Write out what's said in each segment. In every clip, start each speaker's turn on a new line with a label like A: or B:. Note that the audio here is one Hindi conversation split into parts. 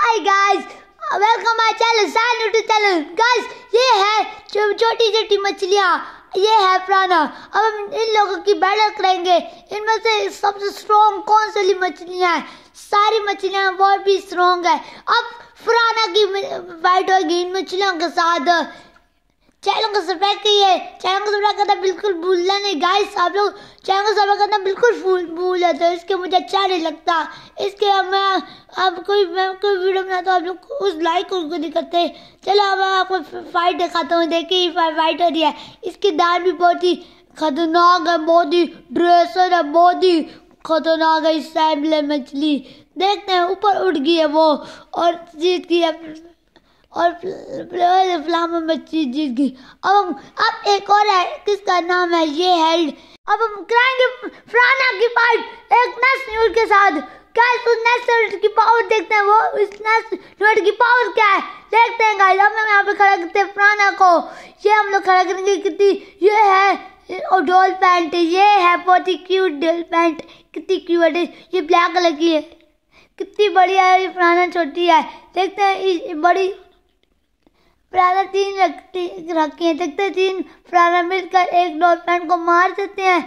A: hi guys welcome my channel sign YouTube channel guys ये है छोटी छोटी मछलियाँ ये है प्राणा अब हम इन लोगों की बैटल करेंगे इनमें से सबसे स्ट्रॉन्ग कौन सी मछलियाँ हैं सारी मछलियाँ बहुत भी स्ट्रॉन्ग है अब फुराना की फाइट होगी इन मछलियों के साथ चैनल को सब्सक्राइब करिए चैनल को सब्सक्राइब करना बिल्कुल भूलना नहीं गाइस आप लोग चैनल को सब्सक्राइब करना बिल्कुल भूल जाते हो इसके मुझे अच्छा नहीं लगता इसके अब मैं अब कोई मैं कोई वीडियो बनाता हूँ आप लोग उस लाइक उसको नहीं करते चलो अब मैं आपको फाइट दिखाता हूँ देखिए फाइट हो रही है इसकी दाल भी बहुत ही खतरनाक है बहुत ही ड्रेसर है बहुत ही खतरनाक है इस टाइम मछली देखते हैं ऊपर उठ गई है वो और जीत गई है और इस्लाम में मस्जिद जीत गई अब हम अब एक और है किसका नाम है ये हेल्ड अब हम कराएंगे फ्राना की फाइट एक नस न्यूट के साथ क्या इस नस न्यूट की पावर देखते हैं वो इस नस न्यूट की पावर क्या है देखते हैं गाइस अब हम यहाँ पे खड़ा करते हैं फ्राना को ये हम लोग खड़ा करेंगे कितनी ये है और डॉल पैंट ये है बहुत ही क्यूट डॉल पैंट कितनी क्यूट है ये ब्लैक कलर की है कितनी बढ़िया है ये फ्राना छोटी है देखते हैं इस बड़ी प्राला तीन रखी हैं देखते हैं तीन प्राला मिलकर एक डॉल्फिन को मार देते हैं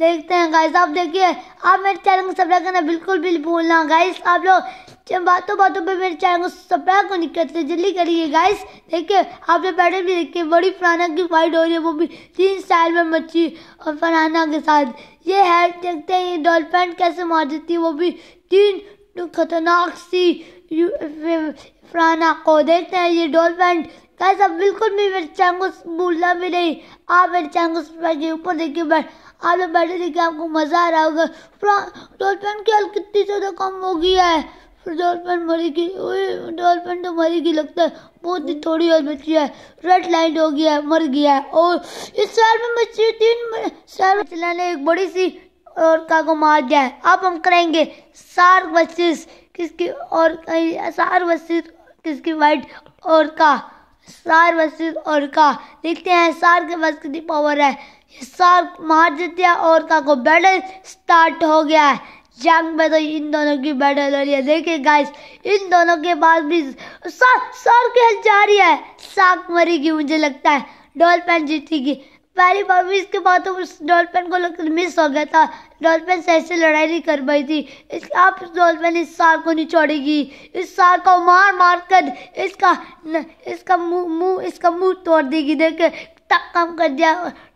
A: देखते हैं गाइस आप देखिए आप मेरे चैनल को सब्सक्राइब करना बिल्कुल भी भूलना गाइस आप लोग बातों बातों पे मेरे चैनल को सब्सक्राइब को नहीं करते जल्दी करिए गाइस देखिए आप आपने पैटर्न भी देखिए बड़ी फराना की वाइट हो रही है वो भी तीन स्टाइल में मच्छी और फराना के साथ ये है देखते हैं ये डॉल्फिन कैसे मार देती है वो भी तीन खतरनाक सी फराना को देखते हैं ये डॉल्फिन गाइस आप बिल्कुल भी मेरे चैनल को भूलना भी नहीं आप मेरे चैनल को सब्सक्राइब के ऊपर देखिए बैठ आप लोग बैठे देखिए आपको मज़ा आ रहा होगा डॉल्फिन की हल कितनी ज़्यादा कम हो गई है फिर डॉल्फिन मरेगी डॉल्फिन तो मरी मरेगी लगता है बहुत ही थोड़ी और बची है रेड लाइट हो गया है मर गया है और इस शहर में मछली तीन शहर में चलाने एक बड़ी सी और का को मार दिया है अब हम करेंगे सार वर्सेस किसकी और सार वर्सेस किसकी वाइट और का सार वर्सेस और का देखते हैं सार के पास कितनी पावर है सार मार देते हैं और का को बैटल स्टार्ट हो गया है जंग में तो इन दोनों की बैटल हो रही है देखिए गाइस इन दोनों के पास भी सार सार हेल्थ जा रही है साक मरेगी मुझे लगता है डॉल पैन जीतेगी पहली बार भी इसके बाद तो उस डॉल्फिन को लगकर मिस हो गया था डॉल्फिन से ऐसी लड़ाई नहीं कर पाई थी इसलिए आप इस डॉल्फिन इस सार को नहीं छोड़ेगी इस सार को मार मार कर इसका न, इसका मुंह मुंह इसका मुंह तोड़ देगी देख तक कम कर दिया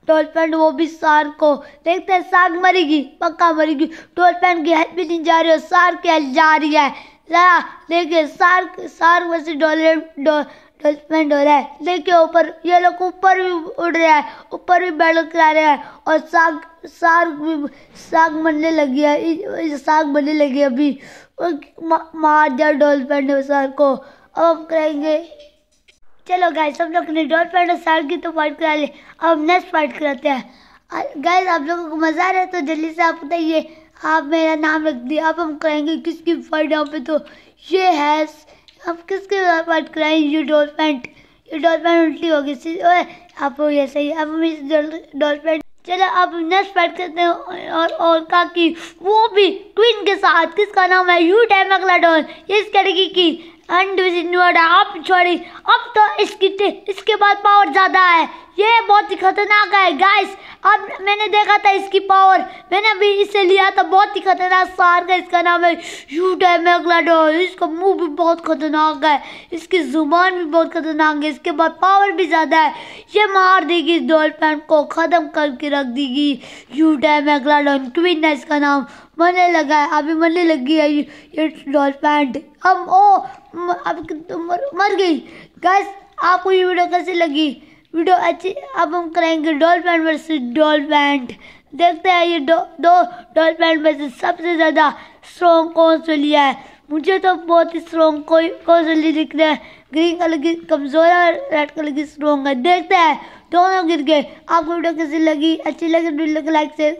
A: डॉल्फिन वो भी सार को देखते सार मरेगी पक्का मरेगी डॉल्फिन की हेल्प भी नहीं जा रही और सार की हेल्प जा रही है ला देखिए सार सार वैसे डॉल्फिन डॉ डस्टबैंड हो रहा है देखिए ऊपर ये लोग ऊपर भी उड़ रहा है ऊपर भी बैटल करा रहे हैं और साग साग भी साग बनने लगी है साग बनने लगी है अभी मार दिया डस्टबैंड सर को अब हम करेंगे चलो गाइस हम लोग ने डस्टबैंड और साग की तो फाइट करा ली अब हम नेक्स्ट फाइट कराते हैं गाइस आप लोगों को मज़ा आ रहा है तो जल्दी से आप बताइए आप मेरा नाम रख दिया अब हम करेंगे किसकी फाइट यहाँ पे तो ये है आप किसके साथ बात कराएं यू डॉल पैंट ये डॉल पैंट उल्टी होगी सी ओए आप ये सही आप मेरी डॉट पैंट चलो अब नेक्स्ट बैट करते हैं और और का की वो भी क्वीन के साथ किसका नाम है यू टाइम अगला डॉल इस कड़की की एंड आप छोड़ी अब तो इसकी इसके बाद पावर ज़्यादा है ये बहुत ही खतरनाक है गाइस अब मैंने देखा था इसकी पावर मैंने अभी इसे लिया था बहुत ही खतरनाक सार का इसका नाम है यू डैमेग्लाडोर इसका मुंह भी बहुत खतरनाक है इसकी जुबान भी बहुत खतरनाक है इसके बाद पावर भी ज़्यादा है ये मार देगी इस पैंट को ख़त्म करके रख देगी यू डैमेग्लाडोन क्वीन है इसका नाम मरने लगा है अभी मरने लगी है ये डॉल पैंट अब ओ अब मर, मर गई गैस आपको ये वीडियो कैसी लगी वीडियो अच्छी अब हम कराएंगे doll pant versus doll pant देखते हैं ये दो डॉल पैंट में सबसे ज़्यादा स्ट्रॉन्ग कौन से लिया है मुझे तो बहुत ही स्ट्रॉन्ग कोई कौन लिए दिख रहा है ग्रीन कलर की कमज़ोर है रेड कलर की स्ट्रॉन्ग है देखते हैं दोनों गिर गए आपको वीडियो कैसी लगी अच्छी लगी तो वीडियो को लाइक से